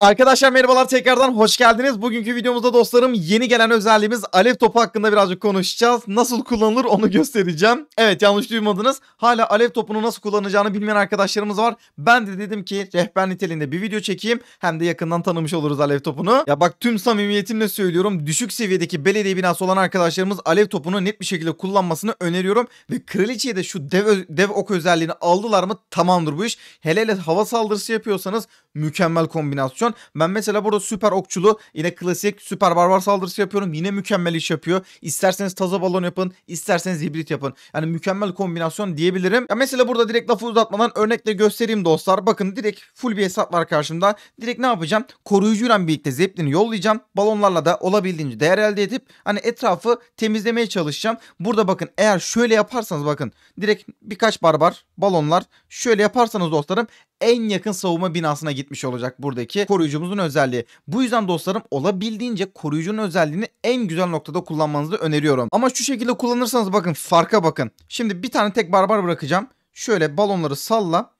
Arkadaşlar merhabalar tekrardan hoş geldiniz. Bugünkü videomuzda dostlarım yeni gelen özelliğimiz Alev topu hakkında birazcık konuşacağız. Nasıl kullanılır onu göstereceğim. Evet yanlış duymadınız. Hala Alev topunu nasıl kullanacağını bilmeyen arkadaşlarımız var. Ben de dedim ki rehber niteliğinde bir video çekeyim. Hem de yakından tanımış oluruz Alev topunu. Ya bak tüm samimiyetimle söylüyorum. Düşük seviyedeki belediye binası olan arkadaşlarımız Alev topunu net bir şekilde kullanmasını öneriyorum. Ve kraliçeye de şu dev, dev ok özelliğini aldılar mı tamamdır bu iş. Hele hele hava saldırısı yapıyorsanız mükemmel kombinasyon pozisyon. Ben mesela burada süper okçulu yine klasik süper barbar saldırısı yapıyorum. Yine mükemmel iş yapıyor. İsterseniz taza balon yapın. isterseniz hibrit yapın. Yani mükemmel kombinasyon diyebilirim. Ya mesela burada direkt lafı uzatmadan örnekle göstereyim dostlar. Bakın direkt full bir hesap var karşımda. Direkt ne yapacağım? Koruyucuyla birlikte Zeppelin'i yollayacağım. Balonlarla da olabildiğince değer elde edip hani etrafı temizlemeye çalışacağım. Burada bakın eğer şöyle yaparsanız bakın direkt birkaç barbar balonlar şöyle yaparsanız dostlarım en yakın savunma binasına gitmiş olacak buradaki koruyucumuzun özelliği. Bu yüzden dostlarım olabildiğince koruyucunun özelliğini en güzel noktada kullanmanızı öneriyorum. Ama şu şekilde kullanırsanız bakın farka bakın. Şimdi bir tane tek barbar bırakacağım. Şöyle balonları salla.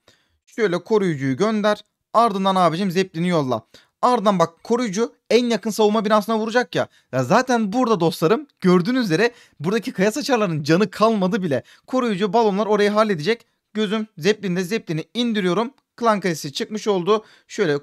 Şöyle koruyucuyu gönder. Ardından abicim zeplini yolla. Ardından bak koruyucu en yakın savunma binasına vuracak ya. ya zaten burada dostlarım gördüğünüz üzere buradaki kaya saçarların canı kalmadı bile. Koruyucu balonlar orayı halledecek. Gözüm zeplinde zeplini indiriyorum. Klan kalesi çıkmış oldu. Şöyle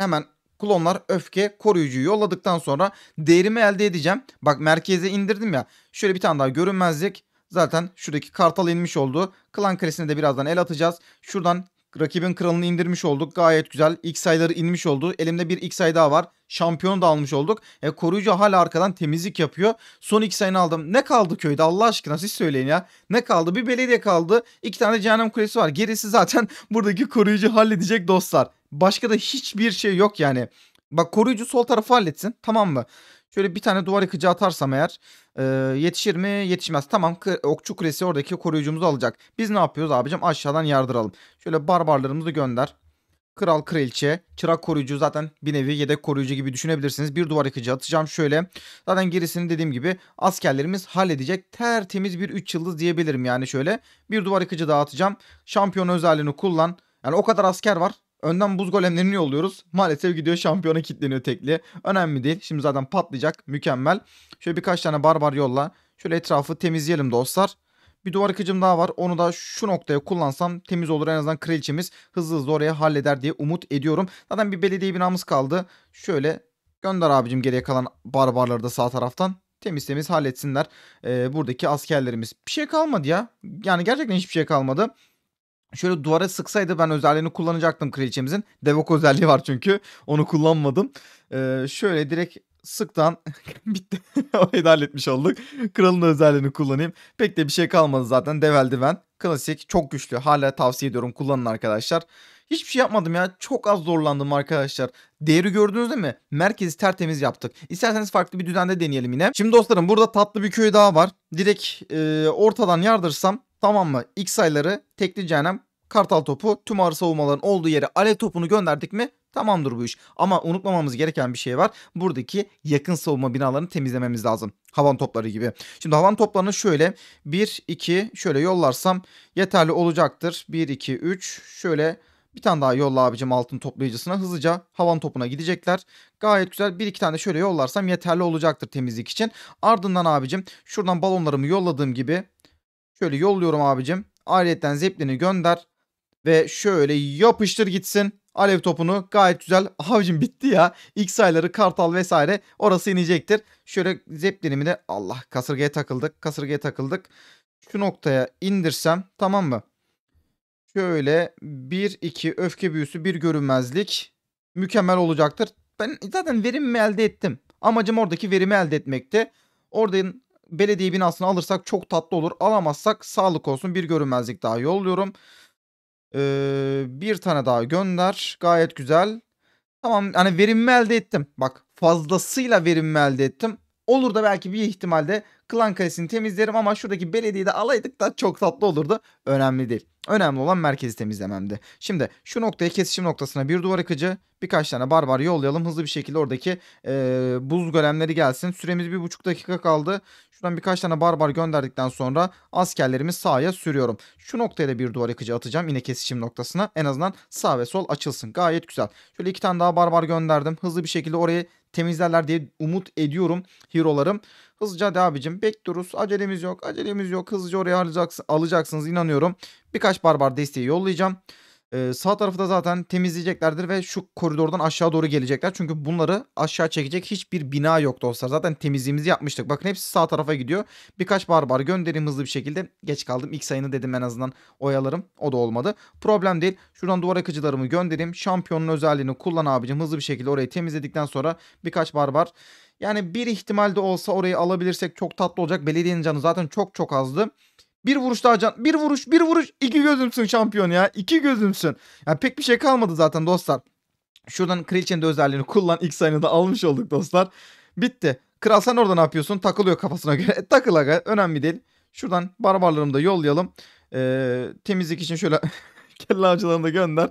Hemen klonlar öfke koruyucuyu yolladıktan sonra değerimi elde edeceğim. Bak merkeze indirdim ya. Şöyle bir tane daha görünmezlik. Zaten şuradaki kartal inmiş oldu. Klan kalesine de birazdan el atacağız. Şuradan rakibin kralını indirmiş olduk. Gayet güzel. X sayıları inmiş oldu. Elimde bir X sayı daha var. Şampiyonu da almış olduk. E, koruyucu hala arkadan temizlik yapıyor. Son X sayını aldım. Ne kaldı köyde Allah aşkına siz söyleyin ya. Ne kaldı? Bir belediye kaldı. İki tane cehennem kulesi var. Gerisi zaten buradaki koruyucu halledecek dostlar. Başka da hiçbir şey yok yani. Bak koruyucu sol tarafı halletsin tamam mı? Şöyle bir tane duvar yıkıcı atarsam eğer e, yetişir mi? Yetişmez. Tamam okçu kulesi oradaki koruyucumuzu alacak. Biz ne yapıyoruz abicim? Aşağıdan yardıralım. Şöyle barbarlarımızı gönder. Kral kraliçe, çırak koruyucu zaten bir nevi yedek koruyucu gibi düşünebilirsiniz. Bir duvar yıkıcı atacağım şöyle. Zaten gerisini dediğim gibi askerlerimiz halledecek. Tertemiz bir 3 yıldız diyebilirim yani şöyle. Bir duvar yıkıcı daha atacağım. Şampiyon özelliğini kullan. Yani o kadar asker var. Önden buz golemlerini yolluyoruz. Maalesef gidiyor şampiyona kilitleniyor tekli. Önemli değil. Şimdi zaten patlayacak. Mükemmel. Şöyle birkaç tane barbar yolla. Şöyle etrafı temizleyelim dostlar. Bir duvar yıkıcım daha var. Onu da şu noktaya kullansam temiz olur. En azından kraliçemiz hızlı hızlı oraya halleder diye umut ediyorum. Zaten bir belediye binamız kaldı. Şöyle gönder abicim geriye kalan barbarları da sağ taraftan. Temiz temiz halletsinler e, buradaki askerlerimiz. Bir şey kalmadı ya. Yani gerçekten hiçbir şey kalmadı. Şöyle duvara sıksaydı ben özelliğini kullanacaktım kraliçemizin. Devok özelliği var çünkü. Onu kullanmadım. Ee, şöyle direkt sıktan bitti. Orayı halletmiş olduk. Kralın özelliğini kullanayım. Pek de bir şey kalmadı zaten. develdi ben. Klasik. Çok güçlü. Hala tavsiye ediyorum. Kullanın arkadaşlar. Hiçbir şey yapmadım ya. Çok az zorlandım arkadaşlar. Değeri gördünüz değil mi? Merkezi tertemiz yaptık. İsterseniz farklı bir düzende deneyelim yine. Şimdi dostlarım burada tatlı bir köy daha var. Direkt e, ortadan yardırsam Tamam mı? X sayıları, tekli cehennem, kartal topu, tüm ağır savunmaların olduğu yere alev topunu gönderdik mi Tamamdır bu iş. Ama unutmamamız gereken bir şey var. Buradaki yakın savunma binalarını temizlememiz lazım. Havan topları gibi. Şimdi havan toplarını şöyle 1 2 şöyle yollarsam yeterli olacaktır. 1 2 3 şöyle bir tane daha yolla abicim altın toplayıcısına hızlıca havan topuna gidecekler. Gayet güzel bir iki tane şöyle yollarsam yeterli olacaktır temizlik için. Ardından abicim şuradan balonlarımı yolladığım gibi Şöyle yolluyorum abicim. Ayrıyeten zeplini gönder. Ve şöyle yapıştır gitsin. Alev topunu gayet güzel. Abicim bitti ya. X ayları kartal vesaire orası inecektir. Şöyle zeplinimi de Allah kasırgaya takıldık. Kasırgaya takıldık. Şu noktaya indirsem tamam mı? Şöyle 1-2 öfke büyüsü bir görünmezlik mükemmel olacaktır. Ben zaten verimi elde ettim. Amacım oradaki verimi elde etmekti. Oradan belediye binasını alırsak çok tatlı olur. Alamazsak sağlık olsun bir görünmezlik daha yolluyorum. Ee, bir tane daha gönder. Gayet güzel. Tamam hani verimli elde ettim. Bak fazlasıyla verimli elde ettim. Olur da belki bir ihtimalde Klan Kalesi'ni temizlerim ama şuradaki belediyeyi de alaydık da çok tatlı olurdu. Önemli değil. Önemli olan merkezi temizlememdi. Şimdi şu noktaya kesişim noktasına bir duvar akıcı birkaç tane barbar yollayalım. Hızlı bir şekilde oradaki e, buz golemleri gelsin. Süremiz bir buçuk dakika kaldı. Şuradan birkaç tane barbar gönderdikten sonra askerlerimi sağa sürüyorum. Şu noktaya da bir duvar akıcı atacağım. Yine kesişim noktasına. En azından sağ ve sol açılsın. Gayet güzel. Şöyle iki tane daha barbar gönderdim. Hızlı bir şekilde orayı temizlerler diye umut ediyorum hero'larım. Hızlıca hadi abicim bekliyoruz. Acelemiz yok. Acelemiz yok. Hızlıca oraya alacaksın, alacaksınız inanıyorum. Birkaç barbar desteği yollayacağım. Ee, sağ tarafı da zaten temizleyeceklerdir ve şu koridordan aşağı doğru gelecekler. Çünkü bunları aşağı çekecek hiçbir bina yok dostlar. Zaten temizliğimizi yapmıştık. Bakın hepsi sağ tarafa gidiyor. Birkaç barbar göndereyim hızlı bir şekilde. Geç kaldım. İlk sayını dedim en azından oyalarım. O da olmadı. Problem değil. Şuradan duvar akıcılarımı göndereyim. Şampiyonun özelliğini kullan abicim. Hızlı bir şekilde orayı temizledikten sonra birkaç barbar yani bir ihtimalde olsa orayı alabilirsek çok tatlı olacak. Belediyenin canı zaten çok çok azdı. Bir vuruş daha can. Bir vuruş, bir vuruş. iki gözümsün şampiyon ya. iki gözümsün. Yani pek bir şey kalmadı zaten dostlar. Şuradan Kraliçenin de özelliğini kullan. ilk sayını da almış olduk dostlar. Bitti. Kral sen orada ne yapıyorsun? Takılıyor kafasına göre. Takıl aga. Önemli değil. Şuradan barbarlarımı da yollayalım. Ee, temizlik için şöyle kelle avcılarını da gönder.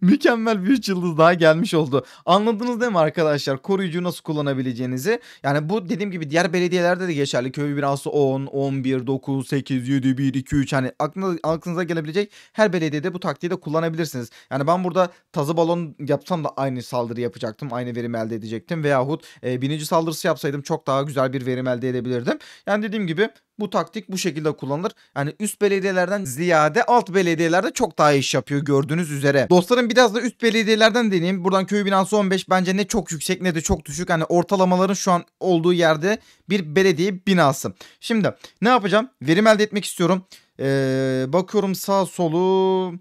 Mükemmel bir 3 yıldız daha gelmiş oldu. Anladınız değil mi arkadaşlar? Koruyucu nasıl kullanabileceğinizi. Yani bu dediğim gibi diğer belediyelerde de geçerli. Köy binası 10, 11, 9, 8, 7, 1, 2, 3. Hani aklınıza, aklınıza gelebilecek her belediyede bu taktiği de kullanabilirsiniz. Yani ben burada tazı balon yapsam da aynı saldırı yapacaktım. Aynı verim elde edecektim. Veyahut e, binici saldırısı yapsaydım çok daha güzel bir verim elde edebilirdim. Yani dediğim gibi bu taktik bu şekilde kullanılır. Yani üst belediyelerden ziyade alt belediyelerde çok daha iş yapıyor gördüğünüz üzere. Dostlarım biraz da üst belediyelerden deneyeyim. Buradan köy binası 15 bence ne çok yüksek ne de çok düşük. Hani ortalamaların şu an olduğu yerde bir belediye binası. Şimdi ne yapacağım? Verim elde etmek istiyorum. Ee, bakıyorum sağ solu...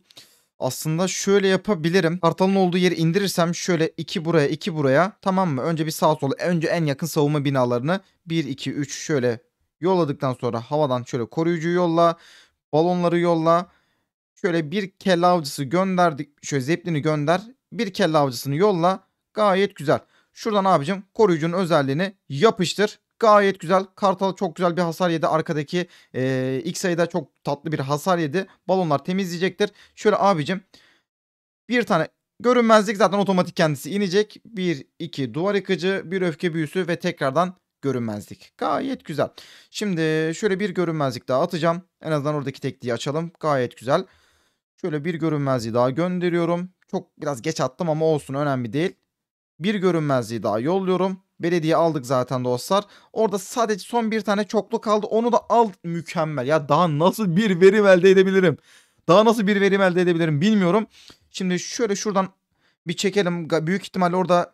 Aslında şöyle yapabilirim. Kartal'ın olduğu yeri indirirsem şöyle 2 buraya 2 buraya tamam mı? Önce bir sağ sola önce en yakın savunma binalarını 1 2 3 şöyle Yolladıktan sonra havadan şöyle koruyucu yolla. Balonları yolla. Şöyle bir kelle avcısı gönderdik. Şöyle zeplini gönder. Bir kelle avcısını yolla. Gayet güzel. Şuradan abicim koruyucunun özelliğini yapıştır. Gayet güzel. Kartal çok güzel bir hasar yedi. Arkadaki e, ilk sayıda çok tatlı bir hasar yedi. Balonlar temizleyecektir. Şöyle abicim bir tane görünmezlik zaten otomatik kendisi inecek. Bir iki duvar yıkıcı, bir öfke büyüsü ve tekrardan görünmezlik. Gayet güzel. Şimdi şöyle bir görünmezlik daha atacağım. En azından oradaki tekliği açalım. Gayet güzel. Şöyle bir görünmezliği daha gönderiyorum. Çok biraz geç attım ama olsun önemli değil. Bir görünmezliği daha yolluyorum. Belediye aldık zaten dostlar. Orada sadece son bir tane çoklu kaldı. Onu da al mükemmel. Ya daha nasıl bir verim elde edebilirim? Daha nasıl bir verim elde edebilirim bilmiyorum. Şimdi şöyle şuradan bir çekelim. Büyük ihtimalle orada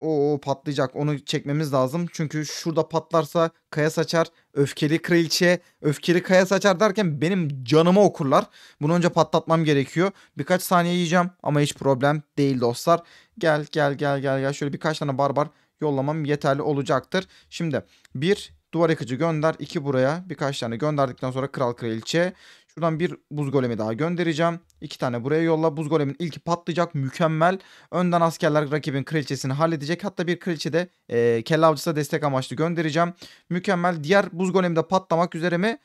o patlayacak. Onu çekmemiz lazım. Çünkü şurada patlarsa kaya saçar. Öfkeli kraliçe, öfkeli kaya saçar derken benim canımı okurlar. Bunu önce patlatmam gerekiyor. Birkaç saniye yiyeceğim ama hiç problem değil dostlar. Gel gel gel gel gel. Şöyle birkaç tane barbar yollamam yeterli olacaktır. Şimdi bir duvar yıkıcı gönder. iki buraya birkaç tane gönderdikten sonra kral kraliçe. Şuradan bir buz golemi daha göndereceğim. İki tane buraya yolla. Buz golemin ilki patlayacak. Mükemmel. Önden askerler rakibin kraliçesini halledecek. Hatta bir kraliçe de e, kelle avcısına destek amaçlı göndereceğim. Mükemmel. Diğer buz golemi de patlamak üzere mi?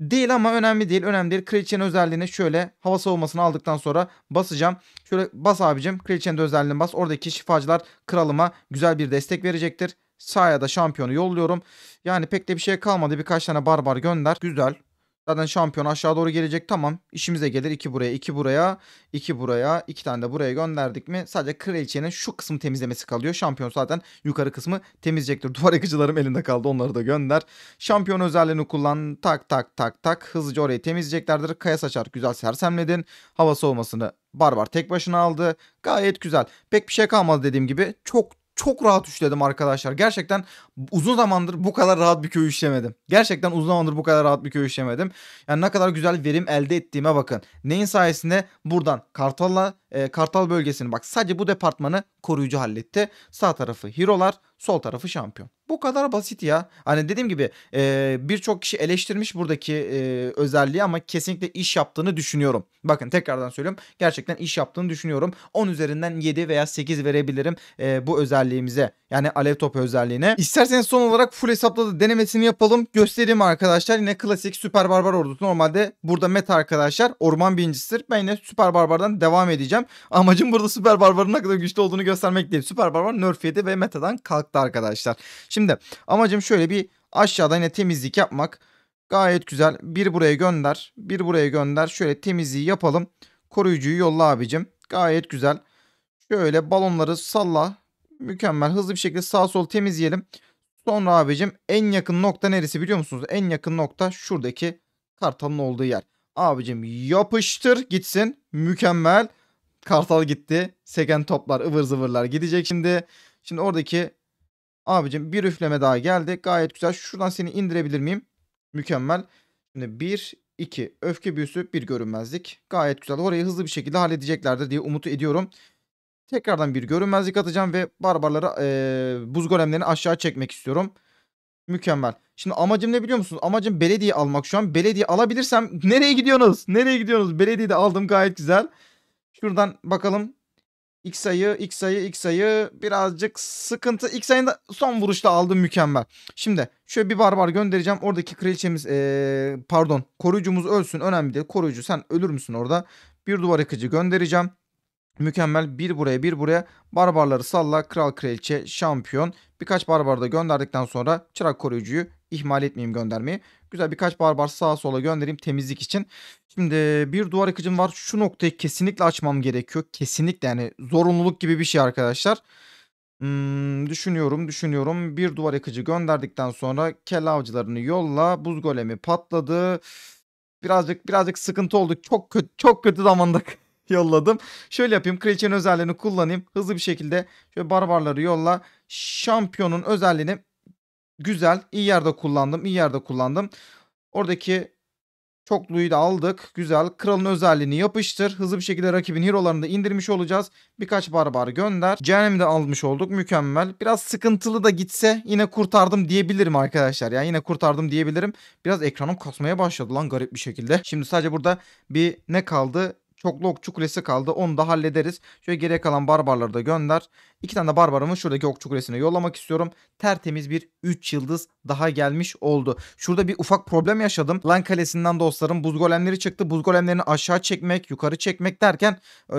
Değil ama önemli değil. Önemli değil. Kraliçenin özelliğini şöyle hava savunmasını aldıktan sonra basacağım. Şöyle bas abicim. Kraliçenin özelliğini bas. Oradaki şifacılar kralıma güzel bir destek verecektir. Sahaya da şampiyonu yolluyorum. Yani pek de bir şey kalmadı. Birkaç tane barbar gönder. Güzel. Zaten şampiyon aşağı doğru gelecek tamam. İşimize gelir 2 buraya 2 buraya 2 buraya 2 tane de buraya gönderdik mi sadece kraliçenin şu kısmı temizlemesi kalıyor. Şampiyon zaten yukarı kısmı temizleyecektir. Duvar yakıcılarım elinde kaldı onları da gönder. Şampiyon özelliğini kullan tak tak tak tak hızlıca orayı temizleyeceklerdir. Kaya saçar güzel sersemledin. Hava soğumasını Barbar tek başına aldı. Gayet güzel. Pek bir şey kalmadı dediğim gibi. Çok çok rahat üşledim arkadaşlar. Gerçekten uzun zamandır bu kadar rahat bir köy işlemedim. Gerçekten uzun zamandır bu kadar rahat bir köy işlemedim. Yani ne kadar güzel verim elde ettiğime bakın. Neyin sayesinde buradan Kartal'la e, Kartal bölgesini bak sadece bu departmanı koruyucu halletti. Sağ tarafı Hirolar, Sol tarafı şampiyon. Bu kadar basit ya. Hani dediğim gibi e, birçok kişi eleştirmiş buradaki e, özelliği ama kesinlikle iş yaptığını düşünüyorum. Bakın tekrardan söylüyorum. Gerçekten iş yaptığını düşünüyorum. 10 üzerinden 7 veya 8 verebilirim e, bu özelliğimize. Yani alev topu özelliğine. İsterseniz son olarak full hesapladı denemesini yapalım. Göstereyim arkadaşlar. Yine klasik süper barbar ordusu. Normalde burada meta arkadaşlar orman birincisidir. Ben yine süper barbardan devam edeceğim. Amacım burada süper barbarın ne kadar güçlü olduğunu göstermek değil. Süper barbar nerf yedi ve metadan kalktı attı arkadaşlar. Şimdi amacım şöyle bir aşağıda yine temizlik yapmak. Gayet güzel. Bir buraya gönder. Bir buraya gönder. Şöyle temizliği yapalım. Koruyucuyu yolla abicim. Gayet güzel. Şöyle balonları salla. Mükemmel. Hızlı bir şekilde sağ sol temizleyelim. Sonra abicim en yakın nokta neresi biliyor musunuz? En yakın nokta şuradaki kartalın olduğu yer. Abicim yapıştır gitsin. Mükemmel. Kartal gitti. Seken toplar ıvır zıvırlar gidecek şimdi. Şimdi oradaki Abicim bir üfleme daha geldi. Gayet güzel. Şuradan seni indirebilir miyim? Mükemmel. Şimdi bir, iki öfke büyüsü bir görünmezlik. Gayet güzel. Orayı hızlı bir şekilde halledeceklerdir diye umut ediyorum. Tekrardan bir görünmezlik atacağım ve barbarlara ee, buz golemlerini aşağı çekmek istiyorum. Mükemmel. Şimdi amacım ne biliyor musunuz? Amacım belediye almak şu an. Belediye alabilirsem nereye gidiyorsunuz? Nereye gidiyorsunuz? Belediye de aldım gayet güzel. Şuradan bakalım. X sayı, X sayı, X sayı birazcık sıkıntı. X ayında son vuruşta aldım mükemmel. Şimdi şöyle bir barbar göndereceğim. Oradaki kraliçemiz ee, pardon koruyucumuz ölsün. Önemli değil. Koruyucu sen ölür müsün orada? Bir duvar yıkıcı göndereceğim. Mükemmel bir buraya bir buraya barbarları salla kral kraliçe şampiyon birkaç barbar da gönderdikten sonra çırak koruyucuyu ihmal etmeyeyim göndermeyi. Güzel birkaç barbar sağa sola göndereyim temizlik için. Şimdi e, bir duvar yıkıcım var şu noktayı kesinlikle açmam gerekiyor. Kesinlikle yani zorunluluk gibi bir şey arkadaşlar. Hmm, düşünüyorum düşünüyorum bir duvar yıkıcı gönderdikten sonra kel avcılarını yolla buz golemi patladı. Birazcık birazcık sıkıntı olduk çok kötü çok kötü zamandık yolladım. Şöyle yapayım. Kraliçenin özelliğini kullanayım. Hızlı bir şekilde şöyle barbarları yolla. Şampiyonun özelliğini güzel. iyi yerde kullandım. iyi yerde kullandım. Oradaki çokluğu da aldık. Güzel. Kralın özelliğini yapıştır. Hızlı bir şekilde rakibin hero'larını da indirmiş olacağız. Birkaç barbar gönder. Cehennemi de almış olduk. Mükemmel. Biraz sıkıntılı da gitse yine kurtardım diyebilirim arkadaşlar. Yani yine kurtardım diyebilirim. Biraz ekranım kasmaya başladı lan garip bir şekilde. Şimdi sadece burada bir ne kaldı? Çok lokçu kulesi kaldı. Onu da hallederiz. Şöyle geriye kalan barbarları da gönder. İki tane de Barbarım'ın şuradaki okçu kulesine yollamak istiyorum. Tertemiz bir 3 yıldız daha gelmiş oldu. Şurada bir ufak problem yaşadım. Lan kalesinden dostlarım buz golemleri çıktı. Buz golemlerini aşağı çekmek, yukarı çekmek derken e,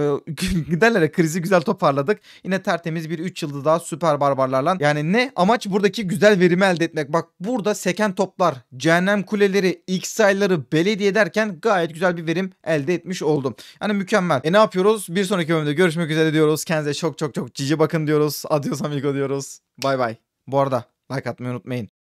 giderlere krizi güzel toparladık. Yine tertemiz bir 3 yıldız daha süper barbarlarla. Yani ne amaç buradaki güzel verimi elde etmek. Bak burada seken toplar, cehennem kuleleri, x sayıları belediye derken gayet güzel bir verim elde etmiş oldum. Yani mükemmel. E ne yapıyoruz? Bir sonraki bölümde görüşmek üzere diyoruz. Kendinize çok çok çok cici bakın bakın diyoruz. Adios amigo diyoruz. Bay bay. Bu arada like atmayı unutmayın.